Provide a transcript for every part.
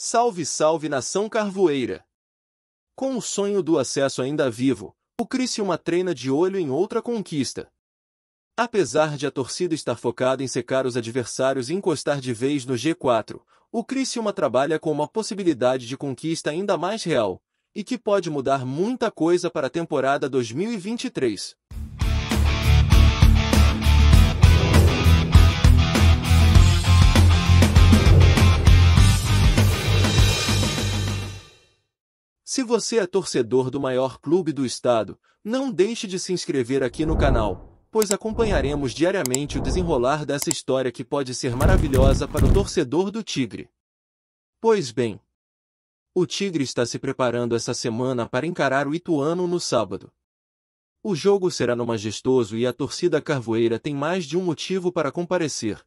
Salve, salve nação carvoeira! Com o sonho do acesso ainda vivo, o Criciúma treina de olho em outra conquista. Apesar de a torcida estar focada em secar os adversários e encostar de vez no G4, o Criciúma trabalha com uma possibilidade de conquista ainda mais real, e que pode mudar muita coisa para a temporada 2023. Se você é torcedor do maior clube do estado, não deixe de se inscrever aqui no canal, pois acompanharemos diariamente o desenrolar dessa história que pode ser maravilhosa para o torcedor do Tigre. Pois bem, o Tigre está se preparando essa semana para encarar o Ituano no sábado. O jogo será no Majestoso e a torcida carvoeira tem mais de um motivo para comparecer.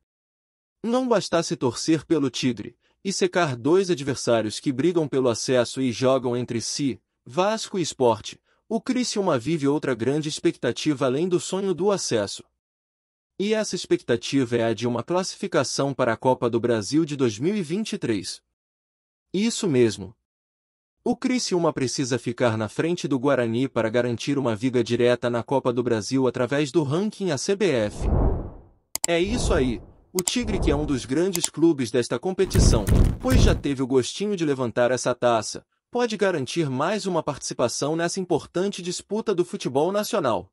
Não bastasse torcer pelo Tigre, e secar dois adversários que brigam pelo acesso e jogam entre si, Vasco e Esporte, o Criciúma vive outra grande expectativa além do sonho do acesso. E essa expectativa é a de uma classificação para a Copa do Brasil de 2023. Isso mesmo. O Criciúma precisa ficar na frente do Guarani para garantir uma viga direta na Copa do Brasil através do ranking ACBF. É isso aí o Tigre que é um dos grandes clubes desta competição, pois já teve o gostinho de levantar essa taça, pode garantir mais uma participação nessa importante disputa do futebol nacional.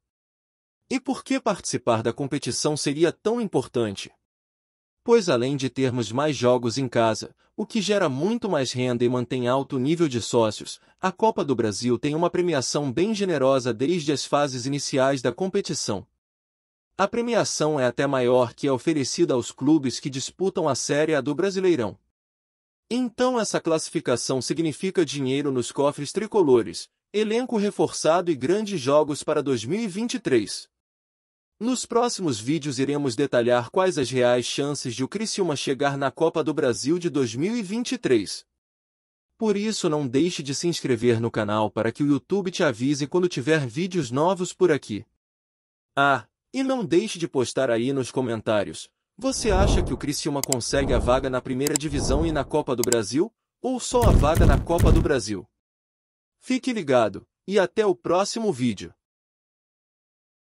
E por que participar da competição seria tão importante? Pois além de termos mais jogos em casa, o que gera muito mais renda e mantém alto nível de sócios, a Copa do Brasil tem uma premiação bem generosa desde as fases iniciais da competição, a premiação é até maior que a é oferecida aos clubes que disputam a Série A do Brasileirão. Então essa classificação significa dinheiro nos cofres tricolores, elenco reforçado e grandes jogos para 2023. Nos próximos vídeos iremos detalhar quais as reais chances de o Criciúma chegar na Copa do Brasil de 2023. Por isso não deixe de se inscrever no canal para que o YouTube te avise quando tiver vídeos novos por aqui. Ah, e não deixe de postar aí nos comentários. Você acha que o Criciúma consegue a vaga na primeira divisão e na Copa do Brasil? Ou só a vaga na Copa do Brasil? Fique ligado, e até o próximo vídeo.